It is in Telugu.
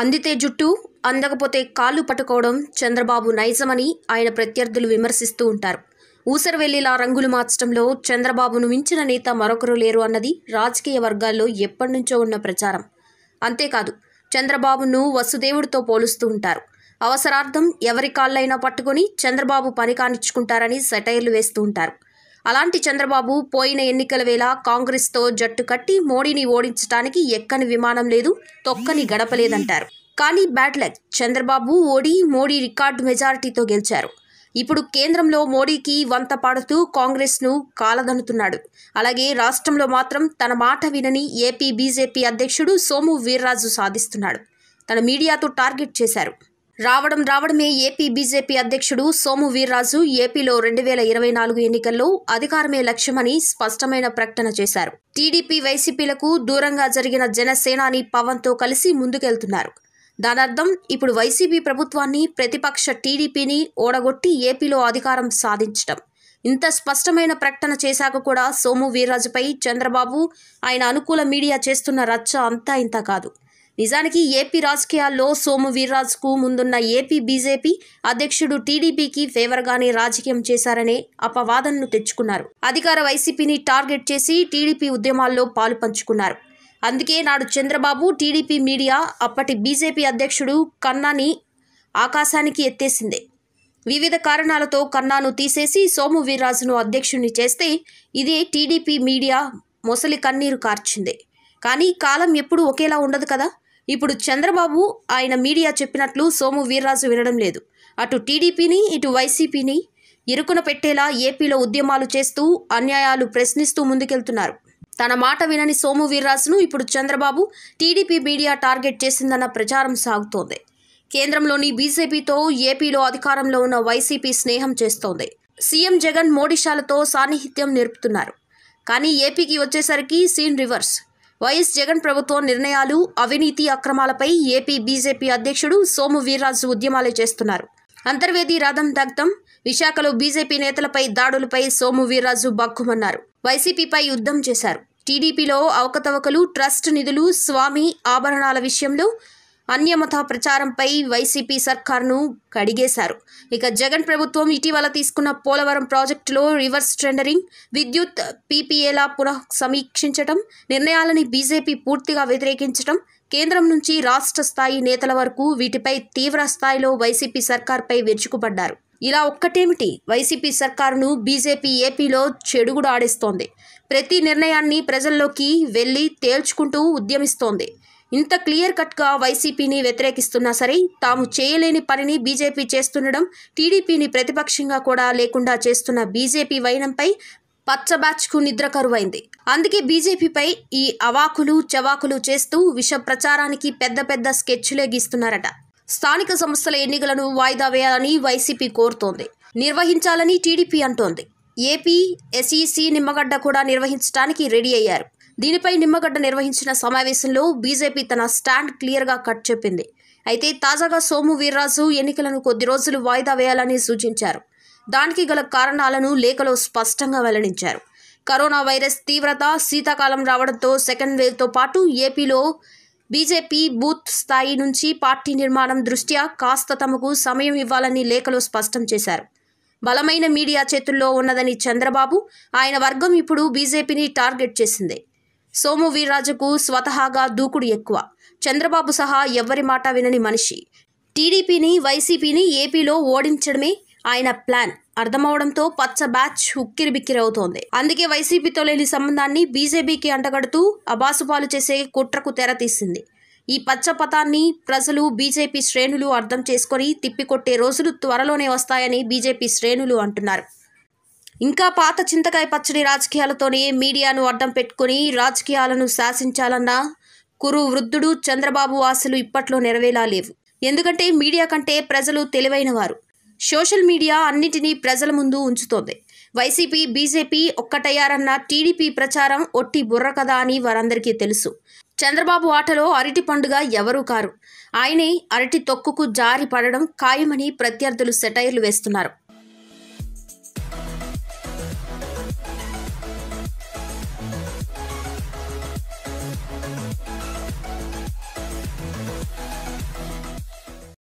అందితే జుట్టు అందకపోతే కాళ్ళు పట్టుకోవడం చంద్రబాబు నైజమని ఆయన ప్రత్యర్థులు విమర్శిస్తూ ఉంటారు ఊసరవెల్లిలా రంగులు మార్చడంలో చంద్రబాబును మించిన నేత మరొకరు లేరు అన్నది రాజకీయ వర్గాల్లో ఎప్పటినుంచో ఉన్న ప్రచారం అంతేకాదు చంద్రబాబును వసుదేవుడితో పోలుస్తూ ఉంటారు అవసరార్థం ఎవరి కాళ్ళైనా పట్టుకొని చంద్రబాబు పని కానిచ్చుకుంటారని సెటైర్లు వేస్తూ ఉంటారు అలాంటి చంద్రబాబు పోయిన ఎన్నికల వేళ కాంగ్రెస్తో జట్టు కట్టి మోడీని ఓడించడానికి ఎక్కని విమానం లేదు తొక్కని గడపలేదంటారు కానీ బ్యాడ్ లక్ చంద్రబాబు ఓడి మోడీ రికార్డు మెజారిటీతో గెలిచారు ఇప్పుడు కేంద్రంలో మోడీకి వంత పాడుతూ కాంగ్రెస్ను కాలదనుతున్నాడు అలాగే రాష్ట్రంలో మాత్రం తన మాట వినని ఏపీ బీజేపీ అధ్యక్షుడు సోము వీర్రాజు సాధిస్తున్నాడు తన మీడియాతో టార్గెట్ చేశారు రావడం రావడమే ఏపీ బీజేపీ అధ్యక్షుడు సోము వీర్రాజు ఏపీలో రెండు వేల ఇరవై నాలుగు ఎన్నికల్లో అధికారమే లక్ష్యమని స్పష్టమైన ప్రకటన చేశారు టీడీపీ వైసీపీలకు దూరంగా జరిగిన జనసేనాని పవన్తో కలిసి ముందుకెళ్తున్నారు దానర్థం ఇప్పుడు వైసీపీ ప్రభుత్వాన్ని ప్రతిపక్ష టీడీపీని ఓడగొట్టి ఏపీలో అధికారం సాధించటం ఇంత స్పష్టమైన ప్రకటన చేశాక కూడా సోము వీర్రాజుపై చంద్రబాబు ఆయన అనుకూల మీడియా చేస్తున్న రచ్చ అంతా ఇంత కాదు నిజానికి ఏపీ రాజకీయాల్లో సోము వీర్రాజ్కు ముందున్న ఏపీ బీజేపీ అధ్యక్షుడు టీడీపీకి ఫేవర్గానే రాజకీయం చేశారనే అపవాదంను తెచ్చుకున్నారు అధికార వైసీపీని టార్గెట్ చేసి టీడీపీ ఉద్యమాల్లో పాలు పంచుకున్నారు అందుకే నాడు చంద్రబాబు టీడీపీ మీడియా అప్పటి బీజేపీ అధ్యక్షుడు కన్నాని ఆకాశానికి ఎత్తేసింది వివిధ కారణాలతో కన్నాను తీసేసి సోము వీర్రాజును అధ్యక్షుని చేస్తే ఇదే టీడీపీ మీడియా మొసలి కన్నీరు కార్చింది కానీ కాలం ఎప్పుడూ ఒకేలా ఉండదు కదా ఇప్పుడు చంద్రబాబు ఆయన మీడియా చెప్పినట్లు సోము వీర్రాజు వినడం లేదు అటు టీడీపీని ఇటు వైసీపీని ఇరుకున పెట్టేలా ఏపీలో ఉద్యమాలు చేస్తూ అన్యాయాలు ప్రశ్నిస్తూ ముందుకెళ్తున్నారు తన మాట వినని సోము వీర్రాజును ఇప్పుడు చంద్రబాబు టీడీపీ మీడియా టార్గెట్ చేసిందన్న ప్రచారం సాగుతోంది కేంద్రంలోని బీజేపీతో ఏపీలో అధికారంలో ఉన్న వైసీపీ స్నేహం చేస్తోంది సీఎం జగన్ మోడీషాలతో సాన్నిహిత్యం నేర్పుతున్నారు కానీ ఏపీకి వచ్చేసరికి సీన్ రివర్స్ వైఎస్ జగన్ ప్రభుత్వం నిర్ణయాలు అవినీతి అక్రమాలపై ఏపీ బీజేపీ అధ్యక్షుడు సోము వీర్రాజు ఉద్యమాలే చేస్తున్నారు అంతర్వేది రథం దగ్ధం విశాఖలో బీజేపీ నేతలపై దాడులపై సోము వీర్రాజు బగ్గుమన్నారు వైసీపీపై యుద్ధం చేశారు టీడీపీలో అవకతవకలు ట్రస్ట్ నిధులు స్వామి ఆభరణాల విషయంలో అన్యమత ప్రచారంపై వైసీపీ సర్కార్ను కడిగేశారు ఇక జగన్ ప్రభుత్వం ఇటీవల తీసుకున్న పోలవరం ప్రాజెక్టులో రివర్స్ టెండరింగ్ విద్యుత్ పీపీఏల పునః సమీక్షించడం నిర్ణయాలని బీజేపీ పూర్తిగా వ్యతిరేకించడం కేంద్రం నుంచి రాష్ట్ర స్థాయి నేతల వరకు వీటిపై తీవ్ర స్థాయిలో వైసీపీ సర్కార్పై విరుచుకుపడ్డారు ఇలా ఒక్కటేమిటి వైసీపీ సర్కారును బీజేపీ ఏపీలో ఆడిస్తోంది ప్రతి నిర్ణయాన్ని ప్రజల్లోకి వెళ్ళి తేల్చుకుంటూ ఉద్యమిస్తోంది ఇంత క్లియర్ కట్గా వైసీపీని వ్యతిరేకిస్తున్నా సరే తాము చేయలేని పనిని బీజేపీ చేస్తుండడం టీడీపీని ప్రతిపక్షంగా కూడా లేకుండా చేస్తున్న బీజేపీ వైనంపై పచ్చబాచ్కు నిద్ర కరువైంది అందుకే బీజేపీపై ఈ అవాకులు చవాకులు చేస్తూ విష ప్రచారానికి పెద్ద పెద్ద గీస్తున్నారట స్థానిక సంస్థల ఎన్నికలను వాయిదా వేయాలని వైసీపీ కోరుతోంది నిర్వహించాలని టీడీపీ అంటోంది ఏపీ ఎస్ఈసీ నిమ్మగడ్డ కూడా నిర్వహించడానికి రెడీ అయ్యారు దీనిపై నిమ్మగడ్డ నిర్వహించిన సమావేశంలో బీజేపీ తన స్టాండ్ క్లియర్గా కట్ చెప్పింది అయితే తాజాగా సోము వీర్రాజు ఎన్నికలను కొద్ది రోజులు వాయిదా వేయాలని సూచించారు దానికి గల కారణాలను లేఖలో స్పష్టంగా వెల్లడించారు కరోనా వైరస్ తీవ్రత శీతాకాలం రావడంతో సెకండ్ వేవ్తో పాటు ఏపీలో బీజేపీ బూత్ స్థాయి నుంచి పార్టీ నిర్మాణం దృష్ట్యా కాస్త తమకు సమయం ఇవ్వాలని లేఖలో స్పష్టం చేశారు బలమైన మీడియా చేతుల్లో ఉన్నదని చంద్రబాబు ఆయన వర్గం ఇప్పుడు బీజేపీని టార్గెట్ చేసింది సోము వీర్రాజుకు స్వతహాగా దూకుడు ఎక్కువ చంద్రబాబు సహా ఎవ్వరి మాట వినని మనిషి టీడీపీని వైసీపీని ఏపీలో ఓడించడమే ఆయన ప్లాన్ అర్థమవడంతో పచ్చ బ్యాచ్ అవుతోంది అందుకే వైసీపీతో లేని సంబంధాన్ని బీజేపీకి అంటగడుతూ అబాసుపాలు చేసే కుట్రకు తెర తీసింది ఈ పచ్చ పథాన్ని ప్రజలు బీజేపీ శ్రేణులు అర్థం చేసుకొని తిప్పికొట్టే రోజులు త్వరలోనే వస్తాయని బీజేపీ శ్రేణులు అంటున్నారు ఇంకా పాత చింతకాయ పచ్చడి రాజకీయాలతోనే మీడియాను అడ్డం పెట్టుకుని రాజకీయాలను శాసించాలన్న కురు వృద్ధుడు చంద్రబాబు ఆశలు ఇప్పట్లో నెరవేలా లేవు ఎందుకంటే మీడియా కంటే ప్రజలు తెలివైనవారు సోషల్ మీడియా అన్నిటినీ ప్రజల ముందు ఉంచుతోంది వైసీపీ బీజేపీ ఒక్కటయ్యారన్న టీడీపీ ప్రచారం ఒట్టి బుర్ర కదా అని వారందరికీ తెలుసు చంద్రబాబు ఆటలో అరటి పండుగ ఎవరూ కారు ఆయనే అరటి తొక్కుకు జారి పడడం ఖాయమని ప్రత్యర్థులు సెటైర్లు వేస్తున్నారు